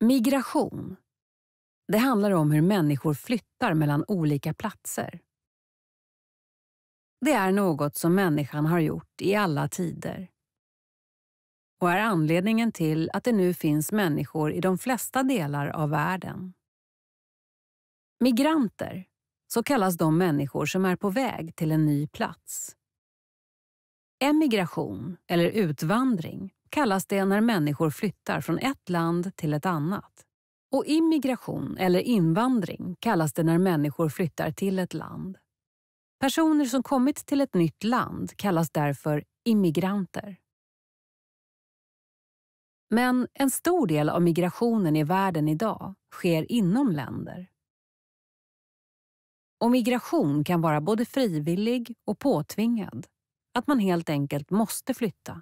Migration. Det handlar om hur människor flyttar mellan olika platser. Det är något som människan har gjort i alla tider och är anledningen till att det nu finns människor i de flesta delar av världen. Migranter, så kallas de människor som är på väg till en ny plats. Emigration, eller utvandring, kallas det när människor flyttar från ett land till ett annat. Och immigration eller invandring kallas det när människor flyttar till ett land. Personer som kommit till ett nytt land kallas därför immigranter. Men en stor del av migrationen i världen idag sker inom länder. Och migration kan vara både frivillig och påtvingad. Att man helt enkelt måste flytta.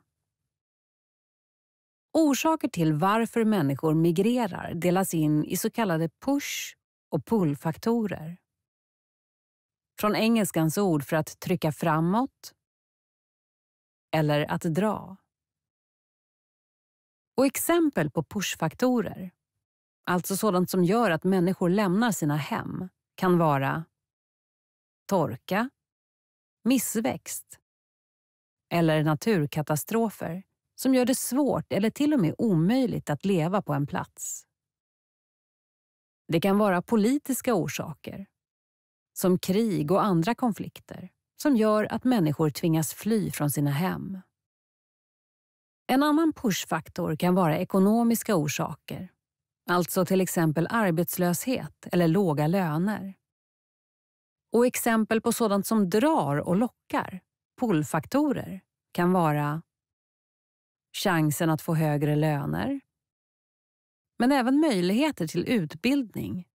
Orsaker till varför människor migrerar delas in i så kallade push och pull-faktorer. Från engelskans ord för att trycka framåt eller att dra. Och exempel på pushfaktorer, alltså sådant som gör att människor lämnar sina hem, kan vara torka, missväxt eller naturkatastrofer som gör det svårt eller till och med omöjligt att leva på en plats. Det kan vara politiska orsaker, som krig och andra konflikter, som gör att människor tvingas fly från sina hem. En annan pushfaktor kan vara ekonomiska orsaker, alltså till exempel arbetslöshet eller låga löner. Och exempel på sådant som drar och lockar, pullfaktorer, kan vara chansen att få högre löner, men även möjligheter till utbildning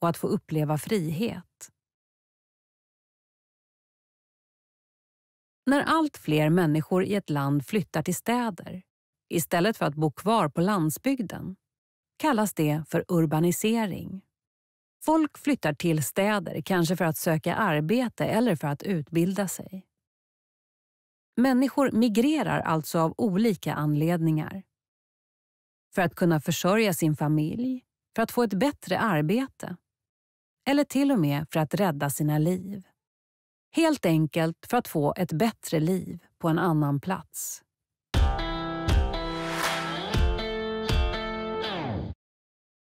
och att få uppleva frihet. När allt fler människor i ett land flyttar till städer istället för att bo kvar på landsbygden kallas det för urbanisering. Folk flyttar till städer, kanske för att söka arbete eller för att utbilda sig. Människor migrerar alltså av olika anledningar. För att kunna försörja sin familj, för att få ett bättre arbete eller till och med för att rädda sina liv. Helt enkelt för att få ett bättre liv på en annan plats.